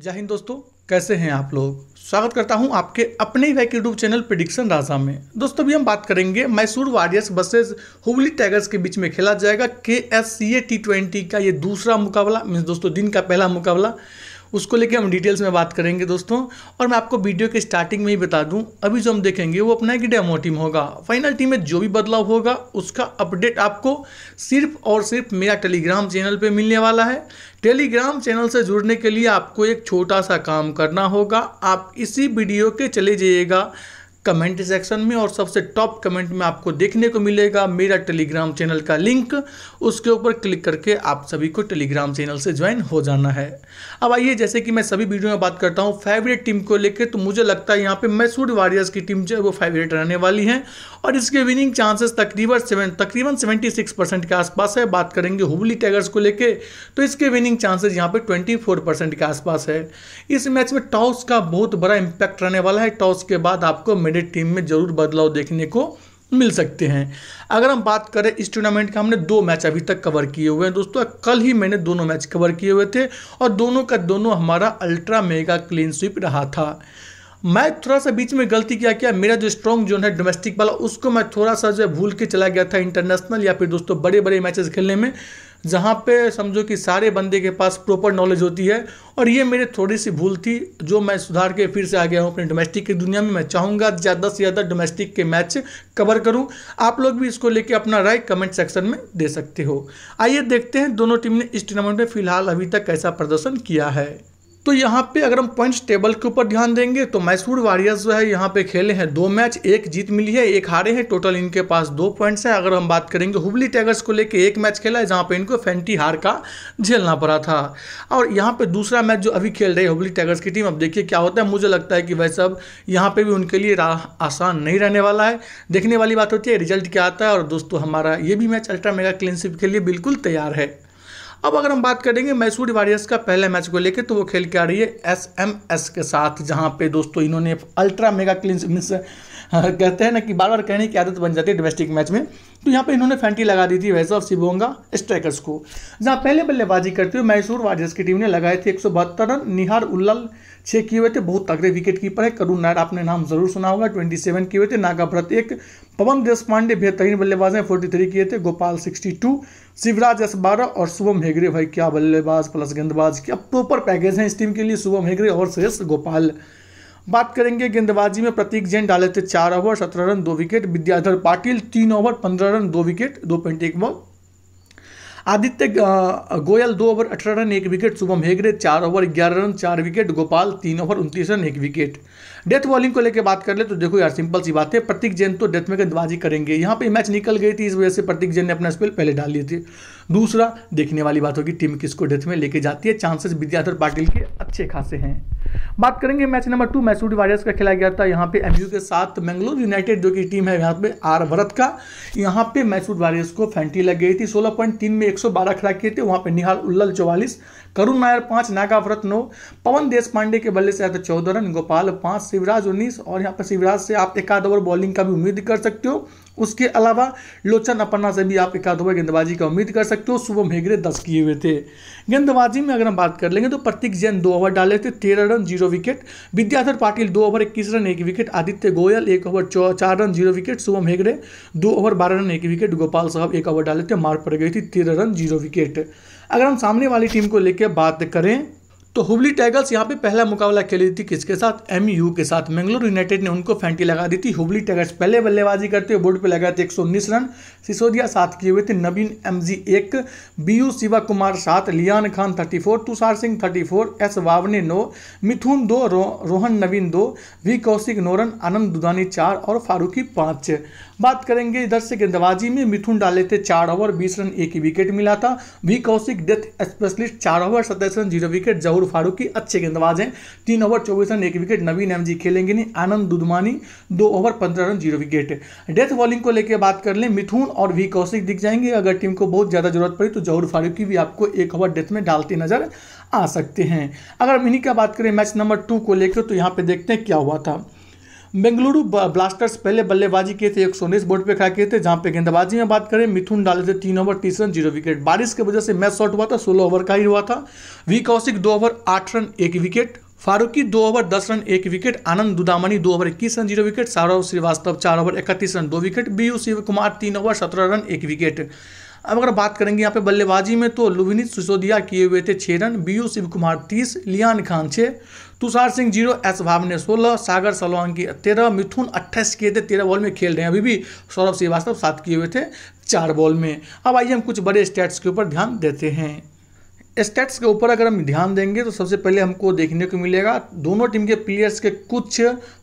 जय हिंद दोस्तों कैसे हैं आप लोग स्वागत करता हूं आपके अपने ही यूट्यूब चैनल प्रिडिक्शन राजा में दोस्तों अभी हम बात करेंगे Mysore warriors versus Hubli tigers के बीच में खेला जाएगा K S C A T twenty का ये दूसरा मुकाबला मीन्स दोस्तों दिन का पहला मुकाबला उसको लेके हम डिटेल्स में बात करेंगे दोस्तों और मैं आपको वीडियो के स्टार्टिंग में ही बता दूं अभी जो हम देखेंगे वो अपना एक डेमो टीम होगा फाइनल टीम में जो भी बदलाव होगा उसका अपडेट आपको सिर्फ और सिर्फ मेरा टेलीग्राम चैनल पर मिलने वाला है टेलीग्राम चैनल से जुड़ने के लिए आपको एक छोटा सा काम करना होगा आप इसी वीडियो के चले जाइएगा कमेंट सेक्शन में और सबसे टॉप कमेंट में आपको देखने को मिलेगा मेरा टेलीग्राम चैनल का लिंक उसके ऊपर क्लिक करके आप सभी को टेलीग्राम चैनल से ज्वाइन हो जाना है अब आइए जैसे कि मैं सभी वीडियो में बात करता हूँ फेवरेट टीम को लेकर तो मुझे लगता है यहाँ पे मैसूर वॉरियर्स की टीम जो है वो फेवरेट रहने वाली है और इसके विनिंग चांसेस तकरीबन सेवन तकरीबन सेवेंटी सिक्स परसेंट के आसपास है बात करेंगे हुबली टाइगर्स को लेकर तो इसके विनिंग चांसेस यहाँ पे ट्वेंटी फोर परसेंट के आसपास है इस मैच में टॉस का बहुत बड़ा इम्पैक्ट रहने वाला है टॉस के बाद आपको मेरी टीम में ज़रूर बदलाव देखने को मिल सकते हैं अगर हम बात करें इस टूर्नामेंट का हमने दो मैच अभी तक कवर किए हुए हैं दोस्तों कल ही मैंने दोनों मैच कवर किए हुए थे और दोनों का दोनों हमारा अल्ट्रा मेगा क्लीन स्वीप रहा था मैं थोड़ा सा बीच में गलती किया क्या मेरा जो स्ट्रॉन्ग जोन है डोमेस्टिक वाला उसको मैं थोड़ा सा जो है भूल के चला गया था इंटरनेशनल या फिर दोस्तों बड़े बड़े मैचेस खेलने में जहाँ पे समझो कि सारे बंदे के पास प्रॉपर नॉलेज होती है और ये मेरे थोड़ी सी भूल थी जो मैं सुधार के फिर से आ गया हूँ अपने डोमेस्टिक की दुनिया में मैं चाहूँगा ज़्यादा से ज़्यादा डोमेस्टिक के मैच कवर करूँ आप लोग भी इसको लेके अपना राय कमेंट सेक्शन में दे सकते हो आइए देखते हैं दोनों टीम ने इस टूर्नामेंट में फिलहाल अभी तक कैसा प्रदर्शन किया है तो यहाँ पे अगर हम पॉइंट्स टेबल के ऊपर ध्यान देंगे तो मैसूर वॉरियर्स जो है यहाँ पे खेले हैं दो मैच एक जीत मिली है एक हारे हैं टोटल इनके पास दो पॉइंट्स हैं अगर हम बात करेंगे हुबली टाइगर्स को लेके एक मैच खेला है जहाँ पे इनको फेंटी हार का झेलना पड़ा था और यहाँ पे दूसरा मैच जो अभी खेल रही है हुबली टाइगर्स की टीम अब देखिए क्या होता है मुझे लगता है कि वैसे अब यहाँ पर भी उनके लिए आसान नहीं रहने वाला है देखने वाली बात होती है रिजल्ट क्या आता है और दोस्तों हमारा ये भी मैच अल्ट्रा मेगा क्लिनशिप के लिए बिल्कुल तैयार है अब अगर हम बात करेंगे मैसूर वारियर्स का पहले मैच को लेकर तो वो खेल के आ रही है एस एम एस के साथ जहाँ पे दोस्तों इन्होंने अल्ट्रा मेगा क्लिन कहते हैं ना कि बार बार कहने की आदत बन जाती है डोमेस्टिक मैच में तो यहाँ पे इन्होंने फैंटी लगा दी थी वैसे और सिबोंगा स्ट्राइकर्स को जहाँ पहले बल्लेबाजी करते हुए मैसूर वारियर्स की टीम ने लगाए थे एक रन निहार उल्लल छः किए हुए थे बहुत तगड़े विकेट कीपर है करुण नायर आपने नाम जरूर सुना होगा ट्वेंटी सेवन किए हुए थे नागा भरत एक पवन देशपांडे बेहतरीन बल्लेबाज हैं फोर्टी थ्री किए थे Gopal sixty two Shivraj S बारह और शुभम हेगरे भाई क्या बल्लेबाज प्लस गेंदबाज क्या प्रॉपर पैकेज हैं इस टीम के लिए शुभम हेगरे और श्रेष्ठ गोपाल बात करेंगे गेंदबाजी में प्रतीक जैन डाले थे चार ओवर सत्रह रन दो विकेट विद्याधर पाटिल तीन ओवर पंद्रह रन दो विकेट दो पॉइंट एक बॉल आदित्य गोयल दो ओवर अठारह रन एक विकेट शुभम हेगड़े चार ओवर ग्यारह रन चार विकेट गोपाल तीन ओवर उनतीस रन एक विकेट डेथ बॉलिंग को लेकर बात कर ले तो देखो यार सिंपल सी बात है प्रतीक जैन तो डेथ में गेंदबाजी करेंगे यहाँ पे मैच निकल गई थी इस वजह से प्रतीक जैन ने अपना स्पेल पहले डाल ली थे दूसरा देखने वाली बात होगी टीम किसको डेथ में लेके जाती है चांसेस विद्याधर पाटिल के अच्छे खासे हैं बात करेंगे match number two Mysore warriors का खेला गया था यहाँ पे एमयू के साथ मैंगलोर यूनाइटेड जो की टीम है यहाँ पे आर भरत का यहाँ पे मैसूर वॉरियर्स को फैंटी लग गई थी सोलह में 112 खड़ा किए थे वहाँ पे निहाल उल्लल चौवालीस करुण नायर नागा नागाव्रत नौ पवन देश पांडे के बल्ले से आए थे चौदह रन गोपाल पांच शिवराज उन्नीस और यहाँ पर शिवराज से आप एक आध ओवर बॉलिंग का भी उम्मीद कर सकते हो उसके अलावा लोचन अपना से भी आप एक आध ओवर गेंदबाजी का उम्मीद कर सकते सकते हो शुभम हेगड़े दस किए हुए थे गेंदबाजी में अगर हम बात कर लेंगे तो प्रतीक जैन दो ओवर डाले थे तेरह run zero wicket Vidyadhar Patil दो ओवर इक्कीस रन एक विकेट आदित्य गोयल एक ओवर चार run zero wicket Shubham Hegde दो ओवर बारह रन एक विकेट गोपाल साहब एक ओवर डाले थे मार पड़ गई थी तेरह रन जीरो विकेट अगर हम सामने वाली टीम को लेकर बात करें तो हुबली टाइगर्स यहाँ पे पहला मुकाबला खेली थी किसके साथ एम यू के साथ मैंगलोर यूनाइटेड ने उनको फैंटी लगा दी थी हुबली टाइगर्स पहले बल्लेबाजी करते हुए बोर्ड पे लगाए थे 119 रन सिसोदिया साथ किए हुए थे नवीन जी एक यू शिवा कुमार सात लियान खान 34 तुषार सिंह 34 एस वावने नौ मिथुन दो रो, रोहन नवीन दो वी कौशिक नोरन आनंद दुदानी चार और फारूकी पाँच बात करेंगे इधर से गेंदबाजी में मिथुन डाले थे चार ओवर बीस रन एक ही विकेट मिला था वी कौशिक डेथ स्पेशलिस्ट चार ओवर सत्ताईस run zero wicket Zahoor Umar Farooqui अच्छे गेंदबाज हैं तीन ओवर चौबीस रन एक विकेट नवीन एम जी खेलेंगे नहीं आनंद दुधमानी दो ओवर पंद्रह run zero wicket death bowling को लेकर बात कर लें मिथुन और वी कौशिक दिख जाएंगे अगर टीम को बहुत ज़्यादा जरूरत पड़ी तो जहूर फारूक की भी आपको एक ओवर डेथ में डालते नजर आ सकते हैं अगर हम इन्हीं का बात करें मैच नंबर टू को लेकर तो यहाँ पे देखते हैं क्या हुआ था बेंगलुरु ब्लास्टर्स पहले बल्लेबाजी किए थे एक सौ उन्नीस बोर्ड पे खड़ा किए थे जहां पे गेंदबाजी में बात करें मिथुन डाले थे तीन ओवर तीस रन जीरो विकेट बारिश की वजह से मैच शॉर्ट हुआ था सोलह ओवर का ही हुआ था वी कौशिक दो ओवर आठ रन एक विकेट फारूकी दो ओवर दस रन एक विकेट आनंद दुदामनी दो ओवर इक्कीस run zero wicket Saurabh Shrivastava चार ओवर इकतीस रन दो विकेट बीयू शिव कुमार तीन ओवर सत्रह रन एक विकेट अब अगर बात करेंगे यहाँ पे बल्लेबाजी में तो लुभिनीत सिसोदिया किए हुए थे छः run B U Shiv Kumar तीस लियान खान छः तुषार सिंह जीरो एस भाव ने सोलह सागर सोलंकी तेरह मिथुन अट्ठाईस किए थे तेरह बॉल में खेल रहे हैं अभी भी सौरभ श्रीवास्तव सात किए हुए थे चार बॉल में अब आइए हम कुछ बड़े स्टेट्स के ऊपर ध्यान देते हैं स्टेट्स के ऊपर अगर हम ध्यान देंगे तो सबसे पहले हमको देखने को मिलेगा दोनों टीम के प्लेयर्स के कुछ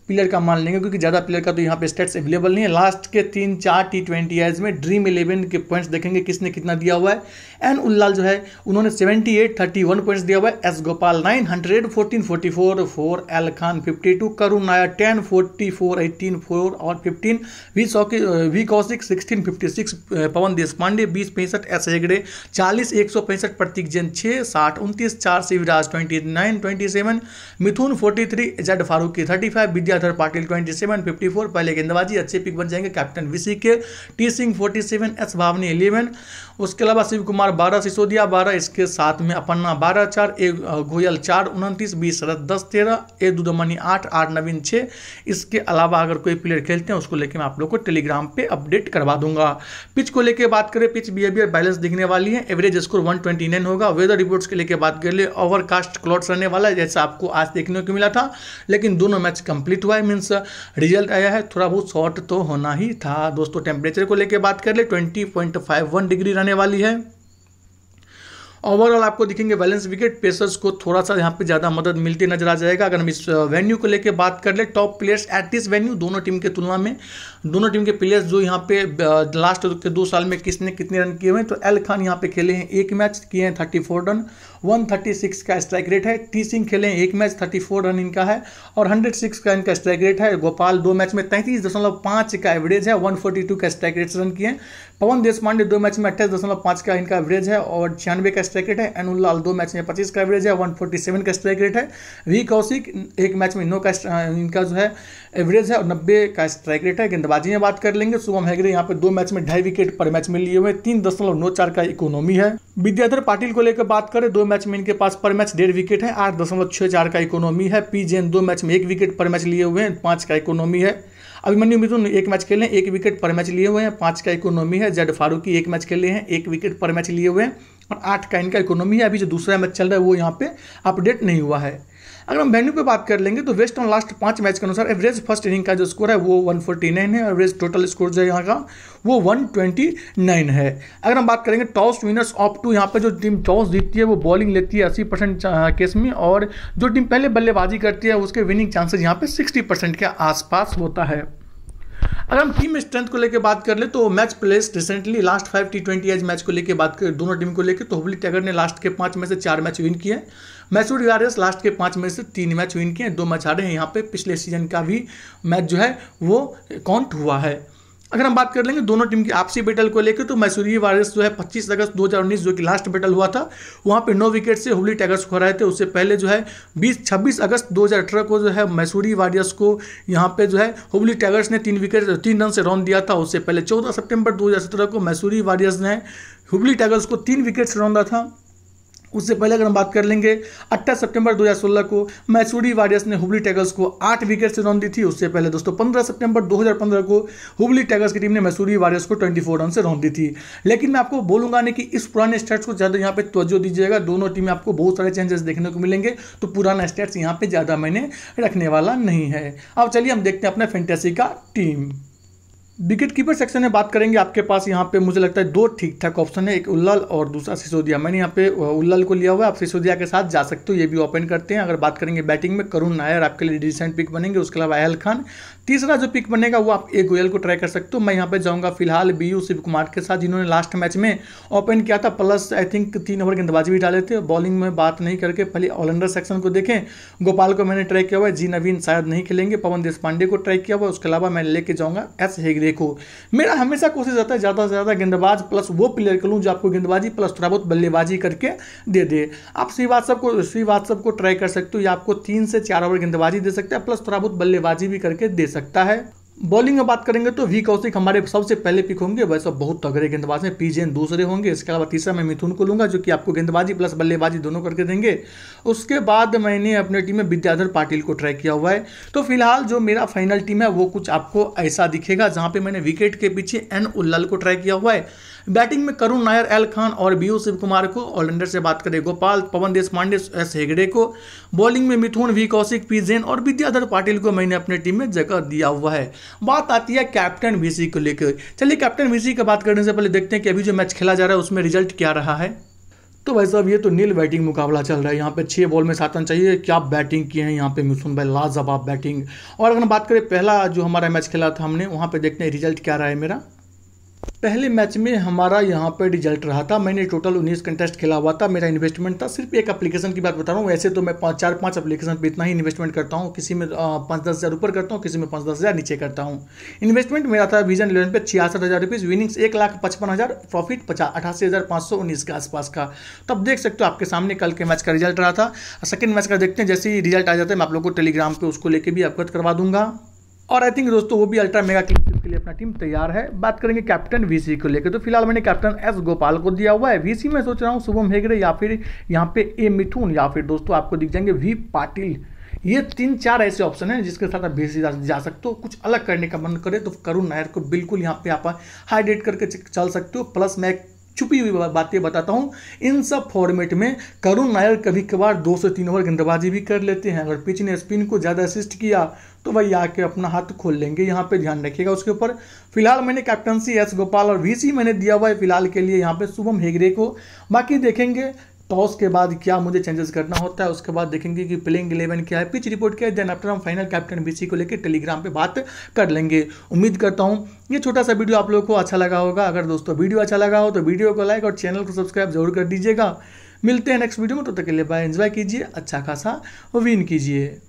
प्लेयर का मान लेंगे क्योंकि ज़्यादा प्लेयर का तो यहाँ पे स्टेट्स अवेलेबल नहीं है लास्ट के तीन चार टी ट्वेंटी आइज में ड्रीम इलेवन के पॉइंट्स देखेंगे किसने कितना दिया हुआ है एन उल्लाल जो है उन्होंने seventy eight thirty one points दिया हुआ है S Gopal nine hundred fourteen forty four four L Khan fifty two Karun Nair ten forty four eighteen four और फिफ्टीन वी सौकी V Kaushik sixteen fifty six Pavan Deshpande बीस पैंसठ एस हेगड़े चालीस एक सौ पैंसठ प्रतीक जैन छः साठ उनतीस चार Shivraj twenty nine twenty seven Mithun forty three Z Farooqui thirty five Vidyadhar Patil twenty seven fifty four पहले गेंदबाजी अच्छे पिक बन जाएंगे कैप्टन विसी के T Singh forty seven S भावनी इलेवन उसके अलावा शिव कुमार बारह सिसोदिया बारह इसके साथ में अपन्ना बारह चार ए गोयल चार उनतीस बीस शरद दस तेरह ए दुदमनी आठ आठ नवीन छः इसके अलावा अगर कोई प्लेयर खेलते हैं उसको लेकर मैं आप लोग को टेलीग्राम पर अपडेट करवा दूंगा पिच को लेकर बात करें पिच बिहेवियर बैलेंस दिखने वाली है average score one twenty nine होगा वेदर रिपोर्ट्स के लेकर बात कर ले ओवरकास्ट क्लॉट्स रहने वाला है जैसा आपको आज देखने को मिला था लेकिन दोनों मैच कंप्लीट वाई मीन्स रिजल्ट आया है थोड़ा बहुत शॉर्ट तो होना ही था दोस्तों टेम्परेचर को लेकर बात कर ले twenty point five one degree रहने वाली है ओवरऑल आपको दिखेंगे बैलेंस विकेट पेसर्स को थोड़ा सा यहाँ पे ज़्यादा मदद मिलती नजर आ जाएगा अगर हम इस वेन्यू uh, को लेकर बात कर ले top players at this venue दोनों टीम के तुलना में दोनों टीम के प्लेयर्स जो यहाँ पे लास्ट uh, के दो साल में किसने कितने रन किए हुए हैं तो एल खान यहाँ पे खेले हैं एक मैच किए हैं थर्टी रन 136 का स्ट्राइक रेट है टी सिंह खेले एक मैच 34 रन इनका है और 106 का इनका स्ट्राइक रेट है गोपाल दो मैच में तैंतीस दशमलव पाँच का एवरेज है 142 का स्ट्राइक रेट रन किए पवन देश पांडे दो मैच में अट्ठाईस दशमलव पाँच का इनका एवरेज है और छियानवे का स्ट्राइक रेट है लाल दो मैच में पच्चीस का एवरेज है वन का स्ट्राइक रेट है वी कौशिक एक मैच में नौ का इनका जो है एवरेज है और नब्बे का स्ट्राइक रेट है गेंदबाजी में बात कर लेंगे शुभम हैगरे यहाँ पे दो मैच में ढाई विकेट पर मैच में लिए हुए तीन दशमलव नौ चार का इकोनॉमी है विद्याधर पाटिल को लेकर बात करें दो मैच में इनके पास पर मैच डेढ़ विकेट है आठ दशमलव छः चार का इकोनॉमी है पी जैन दो मैच में एक विकेट पर मैच लिए हुए हैं पाँच का इकोनॉमी है अभिमन्यु मिथुन एक मैच खेले हैं एक विकेट पर मैच लिए हुए हैं पाँच का इकोनॉमी है जेड फारूकी एक मैच खेले हैं एक विकेट पर मैच लिए हुए हैं और आठ का इनका इकोनॉमी है अभी जो दूसरा मैच चल रहा है वो यहाँ पे अपडेट नहीं हुआ है अगर हम वेन्यू पे बात कर लेंगे तो वेस्ट ऑन लास्ट पांच मैच के अनुसार एवरेज फर्स्ट इनिंग का जो स्कोर है वो 149 है एवरेज टोटल स्कोर जो है यहाँ का वो 129 है अगर हम बात करेंगे टॉस विनर्स ऑफ टू यहाँ पर जो टीम टॉस जीतती है वो बॉलिंग लेती है अस्सी परसेंट केस में और जो टीम पहले बल्लेबाजी करती है उसके विनिंग चांसेज यहाँ पे सिक्सटी परसेंट के आसपास होता है अगर हम टीम स्ट्रेंथ को लेकर बात कर ले तो match plays recently last five T twenty Is match को लेकर बात कर दोनों टीम को लेकर तो हुबली टैगर ने लास्ट के पांच में से चार मैच विन किए मैसूर वारियर्स लास्ट के पाँच मैच से तीन मैच विन किए दो मैच हारे हैं यहाँ पे पिछले सीजन का भी मैच जो है वो काउंट हुआ है अगर हम बात कर लेंगे दोनों टीम की आपसी बैटल को लेकर तो मैसूरी वारियर्स जो है 25 अगस्त 2019 जो कि लास्ट बैटल हुआ था वहां पे नौ विकेट से हुबली टाइगर्स को हराए थे उससे पहले जो है 20 26 अगस्त 2018 को जो है मैसूरी वारियर्स को यहां पे जो है हुबली टाइगर्स ने तीन विकेट तीन रन से रन दिया था उससे पहले चौदह सेप्टेम्बर दो को मैसूरी वारियर्स ने हुबली टाइगर्स को तीन विकेट से रन दिया था उससे पहले अगर हम बात कर लेंगे 28 सितंबर 2016 को मैसूरी वारियर्स ने हुबली टैगर्स को आठ विकेट से रन दी थी उससे पहले दोस्तों 15 सितंबर 2015 को हुबली टैगर्स की टीम ने मैसूरी वॉरियर्स को 24 रन से रन दी थी लेकिन मैं आपको बोलूंगा नहीं कि इस पुराने स्टेट्स को ज़्यादा यहाँ पे तवज्जो दीजिएगा दोनों टीमें आपको बहुत सारे चेंजेस देखने को मिलेंगे तो पुराना स्टेट्स यहाँ पर ज़्यादा मैंने रखने वाला नहीं है अब चलिए हम देखते हैं अपने फेंटेसी का टीम विकेट कीपर सेक्शन में बात करेंगे आपके पास यहाँ पे मुझे लगता है दो ठीक ठाक ऑप्शन है एक उल्लल और दूसरा सिसोदिया मैंने यहाँ पे उल्लल को लिया हुआ है आप सिसोदिया के साथ जा सकते हो ये भी ओपन करते हैं अगर बात करेंगे बैटिंग में करुण नायर आपके लिए डिसेंट पिक बनेंगे उसके अलावा अहल खान तीसरा जो पिक बनेगा वो आप ए गोयल को ट्राई कर सकते हो मैं यहाँ पर जाऊँगा फिलहाल बी यू शिव कुमार के साथ जिन्होंने लास्ट मैच में ओपन किया था प्लस आई थिंक तीन ओवर गेंदबाजी भी डाले थे बॉलिंग में बात नहीं करके पहले ऑलराउंडर सेक्शन को देखें गोपाल को मैंने ट्राई किया हुआ है जी नवीन शायद नहीं खेलेंगे पवन देश पांडे को ट्राई किया हुआ उसके अलावा मैं लेके जाऊँगा एस हेगरे देखो मेरा हमेशा कोशिश रहता है ज़्यादा से ज़्यादा गेंदबाज प्लस वो प्लेयर कर लूँ जो आपको गेंदबाजी प्लस थोड़ा बहुत बल्लेबाजी करके दे दे आप श्री वाट्सअप को श्री वाट्सअप को ट्राई कर सकते हो या आपको तीन से चार ओवर गेंदबाजी दे सकते हैं प्लस थोड़ा बहुत बल्लेबाजी भी करके दे सकता है बॉलिंग में बात करेंगे तो वी कौशिक हमारे सबसे पहले पिक होंगे वैसे तो बहुत तगड़े गेंदबाज हैं जैन दूसरे होंगे इसके अलावा तीसरा मैं मिथुन को लूंगा जो कि आपको गेंदबाजी प्लस बल्लेबाजी दोनों करके देंगे उसके बाद मैंने अपने टीम में विद्याधर पाटिल को ट्राई किया हुआ है तो फिलहाल जो मेरा फाइनल टीम है वो कुछ आपको ऐसा दिखेगा जहाँ पर मैंने विकेट के पीछे एन उल्लाल को ट्राई किया हुआ है बैटिंग में करुण नायर एल खान और बी शिव कुमार को ऑलराउंडर से बात करें गोपाल पवन देश पांडे एस हेगड़े को बॉलिंग में मिथुन वी कौशिक पी जैन और विद्याधर पाटिल को मैंने अपने टीम में जगह दिया हुआ है बात आती है कैप्टन वी को लेकर चलिए कैप्टन वी की बात करने से पहले देखते हैं कि अभी जो मैच खेला जा रहा है उसमें रिजल्ट क्या रहा है तो भाई साहब ये तो नील बैटिंग मुकाबला चल रहा है यहाँ पे छः बॉल में सात रन चाहिए क्या बैटिंग किए हैं यहाँ पे मिसुन भाई लाजवाब बैटिंग और अगर हम बात करें पहला जो हमारा मैच खेला था हमने वहाँ पे देखते हैं रिजल्ट क्या रहा है मेरा पहले मैच में हमारा यहाँ पर रिजल्ट रहा था मैंने टोटल उन्नीस कंटेस्ट खेला हुआ था मेरा इन्वेस्टमेंट था सिर्फ एक एप्लीकेशन की बात बता रहा हूँ वैसे तो मैं पाँच चार पाँच एप्लीकेशन पे इतना ही इन्वेस्टमेंट करता हूँ किसी में पाँच दस हज़ार ऊपर करता हूँ किसी में पाँच दस हज़ार नीचे करता हूँ इन्वेस्टमेंट मेरा था विजन इलेवन पे छियासठ हज़ार रुपीज़ विनिंग्स एक लाख पचपन हज़ार प्रॉफिट पचास अठासी हज़ार पाँच सौ उन्नीस के आसपास का तो आप देख सकते हो आपके सामने कल के मैच का रिजल्ट रहा था सेकेंड मैच का देखते हैं जैसे ही रिजल्ट आ जाता है मैं आप लोग को टेलीग्राम पर उसको लेकर भी अवगत करवा दूंगा और आई थिंक दोस्तों वो भी अल्ट्रा मेगा क्लिप के लिए अपना टीम तैयार है बात करेंगे कैप्टन वीसी को लेकर तो फिलहाल मैंने कैप्टन एस गोपाल को दिया हुआ है वीसी में सोच रहा हूँ शुभम हेगड़े या फिर यहाँ पे ए मिथुन या फिर दोस्तों आपको दिख जाएंगे वी पाटिल ये तीन चार ऐसे ऑप्शन हैं जिसके साथ आप भेजी जा, जा सकते हो कुछ अलग करने का मन करे तो करुण नायर को बिल्कुल यहाँ पे आप हाईड्रेट करके चल सकते हो प्लस मैं छुपी हुई बातें बताता हूँ इन सब फॉर्मेट में करुण नायर कभी कभार दो से तीन ओवर गेंदबाजी भी कर लेते हैं अगर पिच ने स्पिन को ज़्यादा असिस्ट किया तो भाई आके अपना हाथ खोल लेंगे यहाँ पे ध्यान रखिएगा उसके ऊपर फिलहाल मैंने कैप्टनसी एस गोपाल और वीसी मैंने दिया हुआ है फिलहाल के लिए यहाँ पे शुभम हेगरे को बाकी देखेंगे टॉस तो के बाद क्या मुझे चेंजेस करना होता है उसके बाद देखेंगे कि प्लेइंग इलेवन क्या है पिच रिपोर्ट क्या है देन आफ्टर हम फाइनल कैप्टन बीसी को लेकर टेलीग्राम पे बात कर लेंगे उम्मीद करता हूँ ये छोटा सा वीडियो आप लोग को अच्छा लगा होगा अगर दोस्तों वीडियो अच्छा लगा हो तो वीडियो को लाइक और चैनल को सब्सक्राइब जरूर कर दीजिएगा मिलते हैं नेक्स्ट वीडियो में तो तक के लिए बाय एंजॉय कीजिए अच्छा खासा विन कीजिए